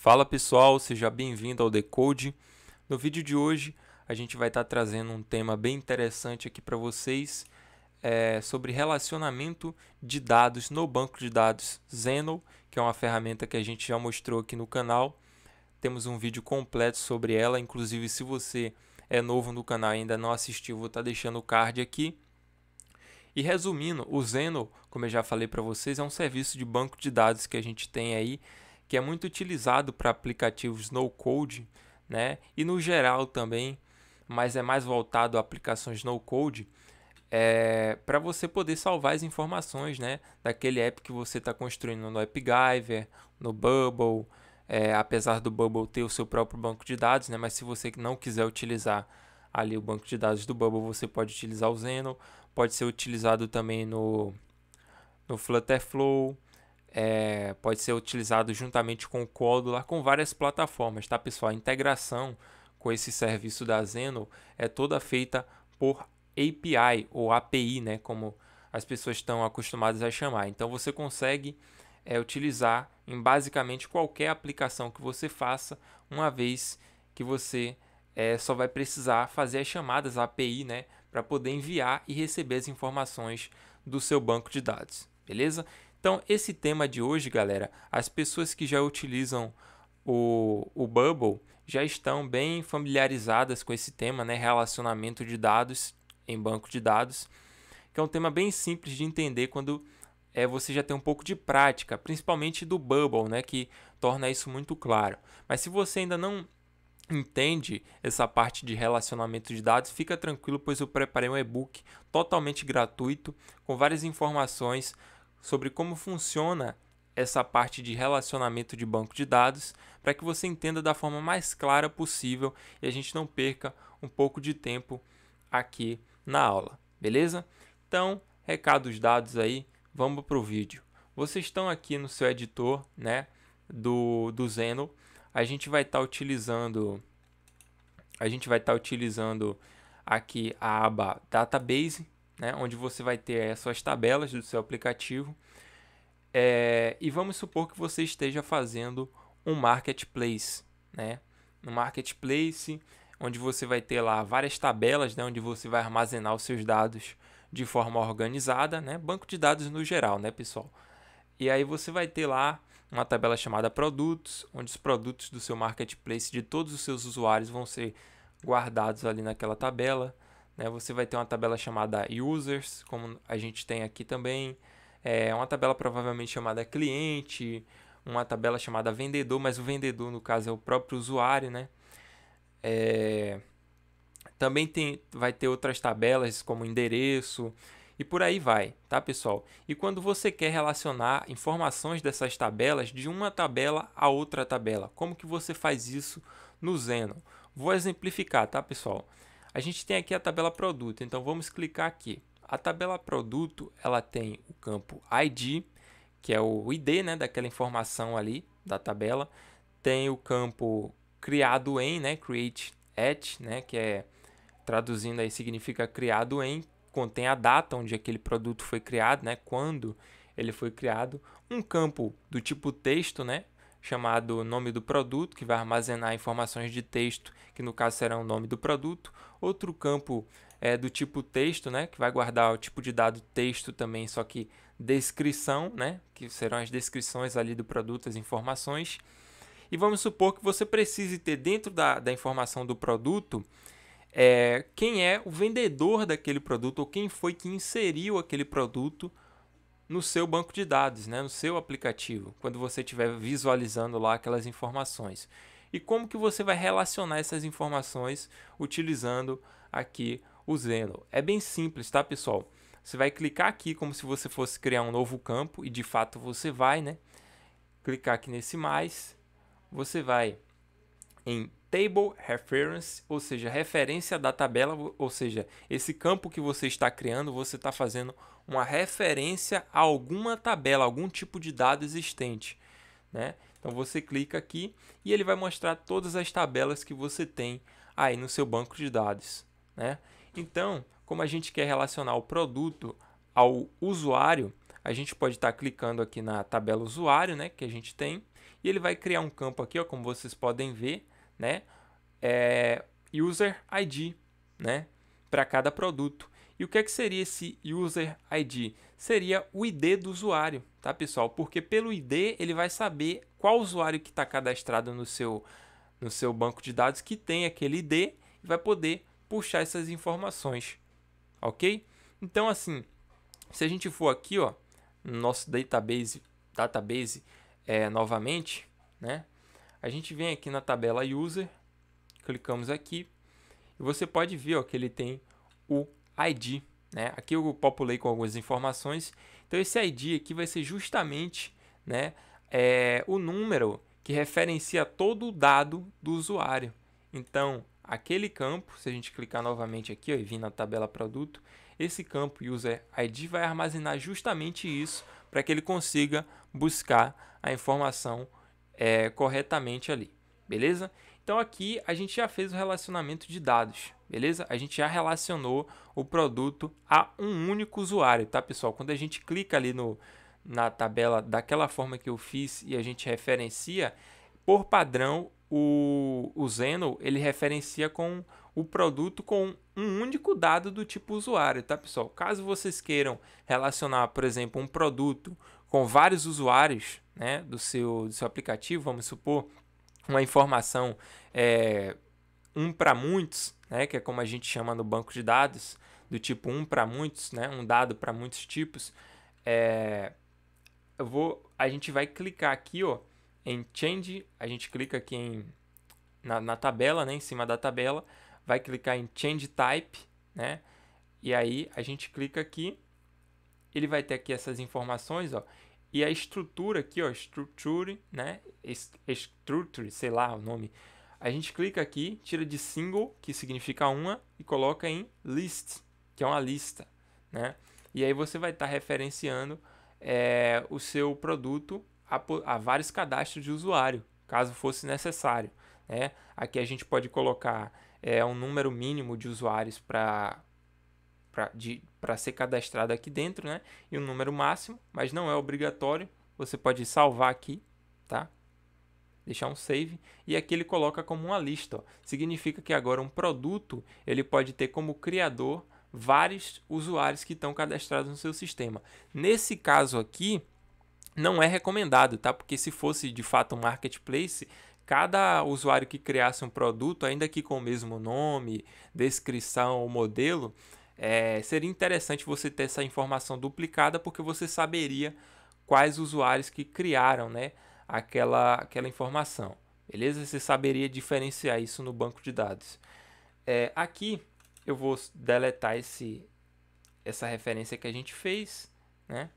Fala pessoal, seja bem-vindo ao Decode. No vídeo de hoje a gente vai estar tá trazendo um tema bem interessante aqui para vocês é, sobre relacionamento de dados no banco de dados Zeno, que é uma ferramenta que a gente já mostrou aqui no canal. Temos um vídeo completo sobre ela, inclusive se você é novo no canal e ainda não assistiu, vou estar tá deixando o card aqui. E resumindo, o Zeno, como eu já falei para vocês, é um serviço de banco de dados que a gente tem aí que é muito utilizado para aplicativos no code, né? E no geral também, mas é mais voltado a aplicações no code, é, para você poder salvar as informações, né? Daquele app que você está construindo no AppGyver, no Bubble, é, apesar do Bubble ter o seu próprio banco de dados, né? Mas se você não quiser utilizar ali o banco de dados do Bubble, você pode utilizar o Xeno, pode ser utilizado também no, no Flutterflow, é, pode ser utilizado juntamente com o Codular com várias plataformas, tá pessoal? A integração com esse serviço da Zeno é toda feita por API ou API, né, como as pessoas estão acostumadas a chamar. Então você consegue é, utilizar em basicamente qualquer aplicação que você faça, uma vez que você é, só vai precisar fazer as chamadas API, né, para poder enviar e receber as informações do seu banco de dados, beleza? Então, esse tema de hoje, galera, as pessoas que já utilizam o, o Bubble já estão bem familiarizadas com esse tema, né? Relacionamento de dados em banco de dados, que é um tema bem simples de entender quando é, você já tem um pouco de prática, principalmente do Bubble, né? Que torna isso muito claro. Mas se você ainda não entende essa parte de relacionamento de dados, fica tranquilo, pois eu preparei um e-book totalmente gratuito com várias informações sobre como funciona essa parte de relacionamento de banco de dados para que você entenda da forma mais clara possível e a gente não perca um pouco de tempo aqui na aula, beleza? Então, recados dados aí, vamos para o vídeo. Vocês estão aqui no seu editor né, do, do Zeno, a gente vai estar tá utilizando a gente vai estar tá utilizando aqui a aba Database, né, onde você vai ter as eh, suas tabelas do seu aplicativo. É, e vamos supor que você esteja fazendo um marketplace, né? No marketplace, onde você vai ter lá várias tabelas, né, onde você vai armazenar os seus dados de forma organizada, né? Banco de dados no geral, né, pessoal? E aí você vai ter lá uma tabela chamada produtos, onde os produtos do seu marketplace de todos os seus usuários vão ser guardados ali naquela tabela. Né? Você vai ter uma tabela chamada users, como a gente tem aqui também, é uma tabela provavelmente chamada cliente, uma tabela chamada vendedor, mas o vendedor no caso é o próprio usuário, né? É... Também tem, vai ter outras tabelas como endereço e por aí vai, tá pessoal? E quando você quer relacionar informações dessas tabelas de uma tabela a outra tabela, como que você faz isso no Zeno? Vou exemplificar, tá pessoal? A gente tem aqui a tabela produto, então vamos clicar aqui. A tabela produto, ela tem o campo ID, que é o ID, né, daquela informação ali da tabela. Tem o campo criado em, né, create at, né, que é traduzindo aí significa criado em, contém a data onde aquele produto foi criado, né, quando ele foi criado, um campo do tipo texto, né, chamado nome do produto, que vai armazenar informações de texto, que no caso será o nome do produto. Outro campo é do tipo texto, né, que vai guardar o tipo de dado texto também, só que descrição, né, que serão as descrições ali do produto, as informações. E vamos supor que você precise ter dentro da, da informação do produto é, quem é o vendedor daquele produto ou quem foi que inseriu aquele produto no seu banco de dados, né, no seu aplicativo, quando você estiver visualizando lá aquelas informações. E como que você vai relacionar essas informações utilizando aqui o Zeno? É bem simples, tá, pessoal? Você vai clicar aqui como se você fosse criar um novo campo e de fato você vai, né? Clicar aqui nesse mais, você vai em Table Reference, ou seja, referência da tabela, ou seja, esse campo que você está criando, você está fazendo uma referência a alguma tabela, algum tipo de dado existente. Né? Então você clica aqui e ele vai mostrar todas as tabelas que você tem aí no seu banco de dados. Né? Então, como a gente quer relacionar o produto ao usuário, a gente pode estar clicando aqui na tabela usuário né, que a gente tem e ele vai criar um campo aqui, ó, como vocês podem ver, né, é user ID né, para cada produto. E o que, é que seria esse User ID? Seria o ID do usuário, tá pessoal? Porque pelo ID ele vai saber qual usuário que está cadastrado no seu, no seu banco de dados que tem aquele ID e vai poder puxar essas informações, ok? Então assim, se a gente for aqui ó, no nosso database, database é, novamente, né? A gente vem aqui na tabela User, clicamos aqui e você pode ver ó, que ele tem o ID. Né? Aqui eu populei com algumas informações. Então esse ID aqui vai ser justamente né, é, o número que referencia todo o dado do usuário. Então aquele campo, se a gente clicar novamente aqui ó, e vir na tabela produto, esse campo user ID vai armazenar justamente isso para que ele consiga buscar a informação é, corretamente ali, beleza? Então aqui a gente já fez o relacionamento de dados, beleza? A gente já relacionou o produto a um único usuário, tá, pessoal? Quando a gente clica ali no, na tabela daquela forma que eu fiz e a gente referencia, por padrão, o, o Zeno, ele referencia com o produto com um único dado do tipo usuário, tá, pessoal? Caso vocês queiram relacionar, por exemplo, um produto com vários usuários né, do, seu, do seu aplicativo, vamos supor, uma informação é, um para muitos, né, que é como a gente chama no banco de dados, do tipo um para muitos, né, um dado para muitos tipos, é, eu vou, a gente vai clicar aqui ó, em Change, a gente clica aqui em, na, na tabela, né, em cima da tabela, vai clicar em Change Type, né, e aí a gente clica aqui, ele vai ter aqui essas informações, ó, e a estrutura aqui, ó, structure, né, structure, sei lá o nome, a gente clica aqui, tira de single, que significa uma, e coloca em list, que é uma lista, né? E aí você vai estar tá referenciando é, o seu produto a, a, vários cadastros de usuário, caso fosse necessário, né? Aqui a gente pode colocar é, um número mínimo de usuários para para ser cadastrado aqui dentro, né? E o um número máximo, mas não é obrigatório. Você pode salvar aqui, tá? deixar um save e aqui ele coloca como uma lista. Ó. Significa que agora um produto ele pode ter como criador vários usuários que estão cadastrados no seu sistema. Nesse caso aqui, não é recomendado, tá? Porque se fosse de fato um marketplace, cada usuário que criasse um produto, ainda que com o mesmo nome, descrição ou modelo, é, seria interessante você ter essa informação duplicada porque você saberia quais usuários que criaram, né? aquela, aquela informação. Beleza? Você saberia diferenciar isso no banco de dados. É, aqui eu vou deletar esse, essa referência que a gente fez. Né?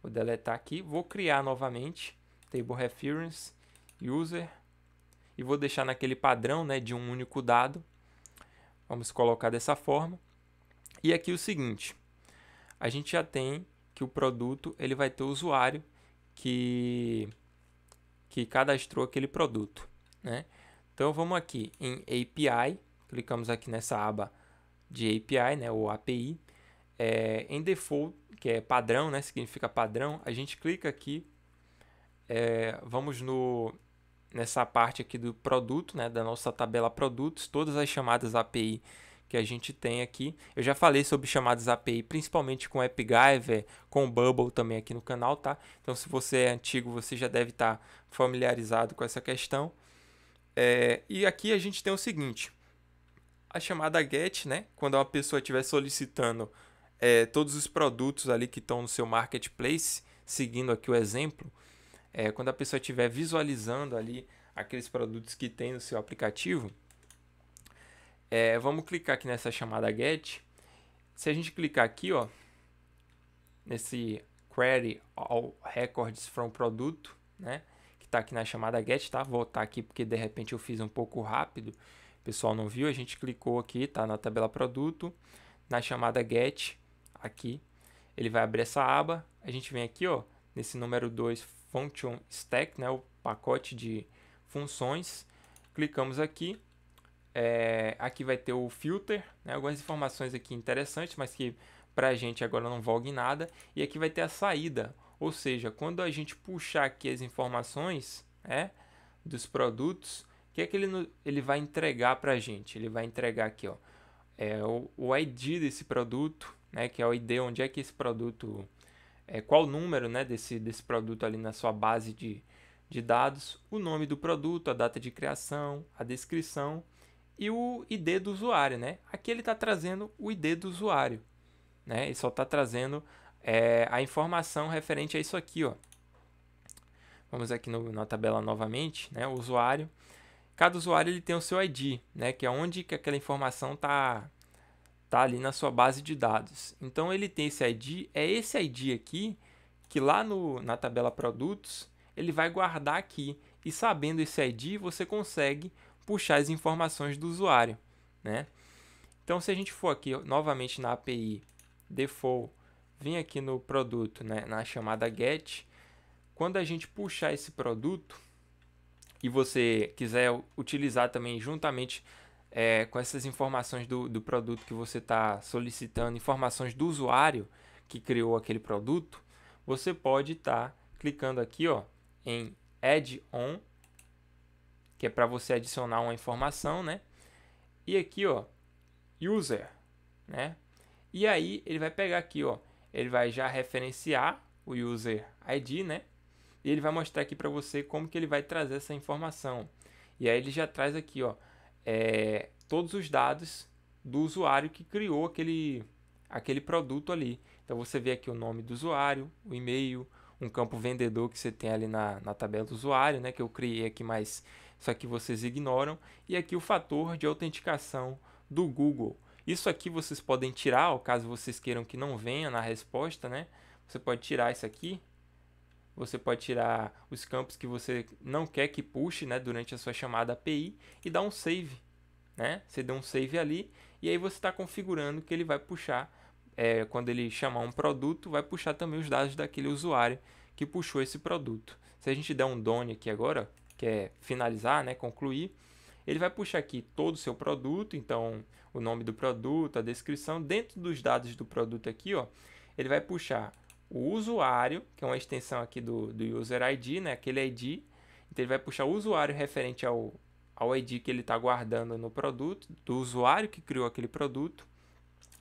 Vou deletar aqui. Vou criar novamente table reference user e vou deixar naquele padrão né, de um único dado. Vamos colocar dessa forma. E aqui o seguinte, a gente já tem que o produto ele vai ter usuário que, que cadastrou aquele produto. Né? Então vamos aqui em API, clicamos aqui nessa aba de API, né, ou API. É, em default, que é padrão, né, significa padrão, a gente clica aqui, é, vamos no, nessa parte aqui do produto, né, da nossa tabela produtos, todas as chamadas API que a gente tem aqui. Eu já falei sobre chamadas API, principalmente com AppGyver, com Bubble também aqui no canal, tá? Então, se você é antigo, você já deve estar tá familiarizado com essa questão. É, e aqui a gente tem o seguinte: a chamada GET, né? Quando uma pessoa estiver solicitando é, todos os produtos ali que estão no seu marketplace, seguindo aqui o exemplo, é, quando a pessoa estiver visualizando ali aqueles produtos que tem no seu aplicativo, é, vamos clicar aqui nessa chamada get. Se a gente clicar aqui, ó, nesse query all records from produto, né? Que está aqui na chamada get, tá? Vou voltar aqui porque de repente eu fiz um pouco rápido. O pessoal não viu, a gente clicou aqui, tá? Na tabela produto, na chamada get, aqui. Ele vai abrir essa aba. A gente vem aqui, ó, nesse número 2, function stack, né? O pacote de funções. Clicamos aqui é, aqui vai ter o filter, né? algumas informações aqui interessantes, mas que para a gente agora não vogue em nada. E aqui vai ter a saída, ou seja, quando a gente puxar aqui as informações né, dos produtos, o que é que ele, ele vai entregar para a gente? Ele vai entregar aqui ó, é, o, o ID desse produto, né, que é o ID onde é que esse produto, é, qual o número né, desse, desse produto ali na sua base de, de dados, o nome do produto, a data de criação, a descrição e o ID do usuário, né? Aqui ele está trazendo o ID do usuário, né? E só está trazendo é, a informação referente a isso aqui, ó. Vamos aqui no, na tabela novamente, né? O usuário. Cada usuário ele tem o seu ID, né? Que é onde que aquela informação está tá ali na sua base de dados. Então ele tem esse ID, é esse ID aqui que lá no, na tabela produtos ele vai guardar aqui. E sabendo esse ID, você consegue puxar as informações do usuário, né? Então, se a gente for aqui novamente na API default, vir aqui no produto, né, na chamada get, quando a gente puxar esse produto e você quiser utilizar também juntamente é, com essas informações do, do produto que você está solicitando, informações do usuário que criou aquele produto, você pode estar tá clicando aqui ó, em Add On que é para você adicionar uma informação, né? E aqui, ó, user, né? E aí ele vai pegar aqui, ó, ele vai já referenciar o user ID, né? E ele vai mostrar aqui para você como que ele vai trazer essa informação. E aí ele já traz aqui, ó, é, todos os dados do usuário que criou aquele, aquele produto ali. Então você vê aqui o nome do usuário, o e-mail, um campo vendedor que você tem ali na, na tabela do usuário, né? Que eu criei aqui mais só que vocês ignoram. E aqui o fator de autenticação do Google. Isso aqui vocês podem tirar, caso vocês queiram que não venha na resposta, né? Você pode tirar isso aqui. Você pode tirar os campos que você não quer que puxe né, durante a sua chamada API e dar um save. Né? Você deu um save ali e aí você está configurando que ele vai puxar, é, quando ele chamar um produto, vai puxar também os dados daquele usuário que puxou esse produto. Se a gente der um done aqui agora, que finalizar, né, concluir, ele vai puxar aqui todo o seu produto, então o nome do produto, a descrição, dentro dos dados do produto aqui, ó, ele vai puxar o usuário, que é uma extensão aqui do, do user ID, né, aquele ID, então ele vai puxar o usuário referente ao, ao ID que ele está guardando no produto, do usuário que criou aquele produto,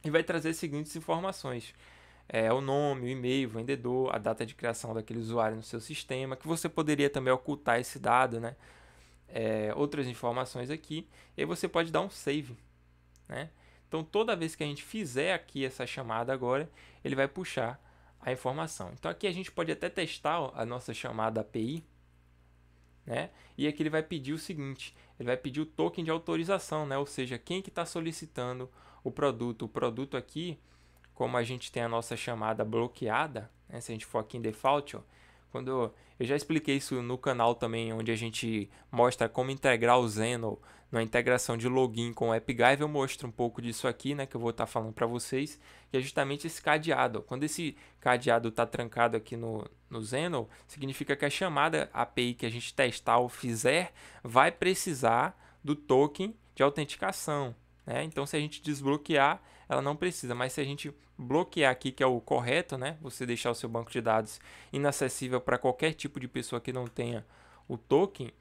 e vai trazer as seguintes informações é, o nome, o e-mail, o vendedor, a data de criação daquele usuário no seu sistema, que você poderia também ocultar esse dado, né? É, outras informações aqui, e você pode dar um save, né? Então, toda vez que a gente fizer aqui essa chamada agora, ele vai puxar a informação. Então, aqui a gente pode até testar a nossa chamada API, né? E aqui ele vai pedir o seguinte, ele vai pedir o token de autorização, né? Ou seja, quem que está solicitando o produto. O produto aqui como a gente tem a nossa chamada bloqueada, né? se a gente for aqui em default, ó, quando eu já expliquei isso no canal também, onde a gente mostra como integrar o Xeno na integração de login com o AppGive, eu mostro um pouco disso aqui, né, que eu vou estar tá falando para vocês, que é justamente esse cadeado. Quando esse cadeado está trancado aqui no, no Xeno, significa que a chamada API que a gente testar ou fizer vai precisar do token de autenticação. Né? Então, se a gente desbloquear, ela não precisa. Mas se a gente bloquear aqui, que é o correto, né? você deixar o seu banco de dados inacessível para qualquer tipo de pessoa que não tenha o token,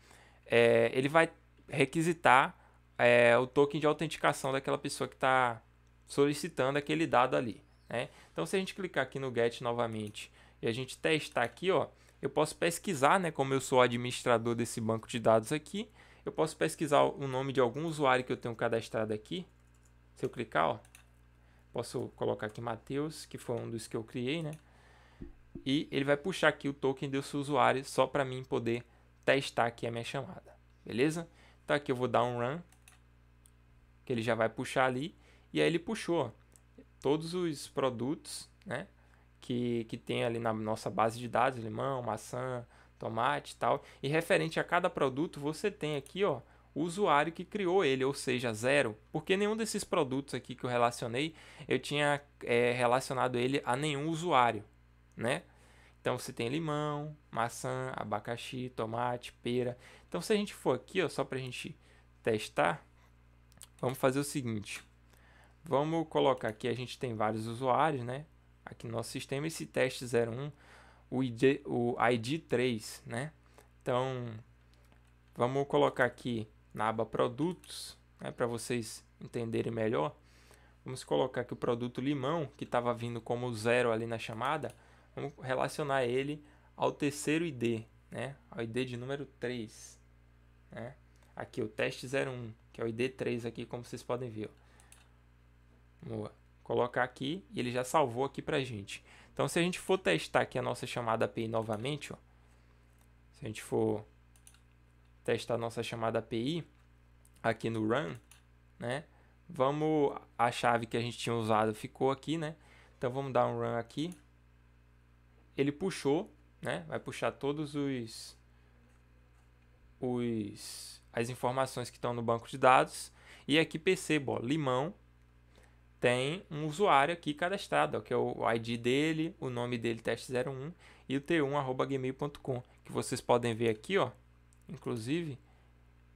é, ele vai requisitar é, o token de autenticação daquela pessoa que está solicitando aquele dado ali. Né? Então, se a gente clicar aqui no GET novamente e a gente testar aqui, ó, eu posso pesquisar, né, como eu sou administrador desse banco de dados aqui, eu posso pesquisar o nome de algum usuário que eu tenho cadastrado aqui. Se eu clicar, ó, posso colocar aqui Matheus, que foi um dos que eu criei, né? E ele vai puxar aqui o token do seu usuário só para mim poder testar aqui a minha chamada. Beleza? Então aqui eu vou dar um run, que ele já vai puxar ali. E aí ele puxou ó, todos os produtos, né? Que, que tem ali na nossa base de dados, limão, maçã, tomate e tal. E referente a cada produto, você tem aqui, ó, o usuário que criou ele, ou seja, zero, porque nenhum desses produtos aqui que eu relacionei, eu tinha é, relacionado ele a nenhum usuário, né? Então você tem limão, maçã, abacaxi, tomate, pera. Então se a gente for aqui, ó, só para a gente testar, vamos fazer o seguinte. Vamos colocar aqui, a gente tem vários usuários, né? Aqui no nosso sistema, esse teste 01 o ID, o ID 3, né? Então, vamos colocar aqui na aba produtos, né, para vocês entenderem melhor. Vamos colocar aqui o produto limão, que estava vindo como zero ali na chamada. Vamos relacionar ele ao terceiro ID, né? Ao ID de número 3, né? Aqui o teste 01, que é o ID 3 aqui, como vocês podem ver. Ó. Vamos colocar aqui e ele já salvou aqui pra gente. Então, se a gente for testar aqui a nossa chamada API novamente, ó, se a gente for testar a nossa chamada API aqui no run, né? Vamos, a chave que a gente tinha usado ficou aqui, né? Então, vamos dar um run aqui. Ele puxou, né? Vai puxar todos os, os as informações que estão no banco de dados. E aqui percebo, ó, limão, tem um usuário aqui cadastrado, ó, que é o ID dele, o nome dele teste01 e o t1@gmail.com, que vocês podem ver aqui, ó, inclusive,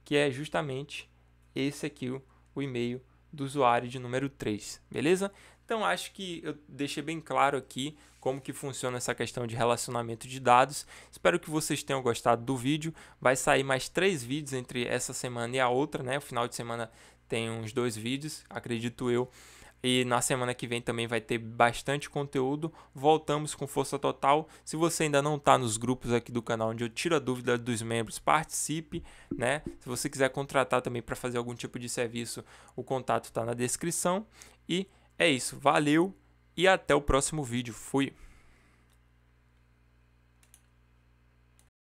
que é justamente esse aqui o, o e-mail do usuário de número 3, beleza? Então acho que eu deixei bem claro aqui como que funciona essa questão de relacionamento de dados. Espero que vocês tenham gostado do vídeo. Vai sair mais três vídeos entre essa semana e a outra, né? O final de semana tem uns dois vídeos, acredito eu. E na semana que vem também vai ter bastante conteúdo. Voltamos com força total. Se você ainda não está nos grupos aqui do canal onde eu tiro a dúvida dos membros, participe, né? Se você quiser contratar também para fazer algum tipo de serviço, o contato está na descrição. E é isso, valeu e até o próximo vídeo. Fui.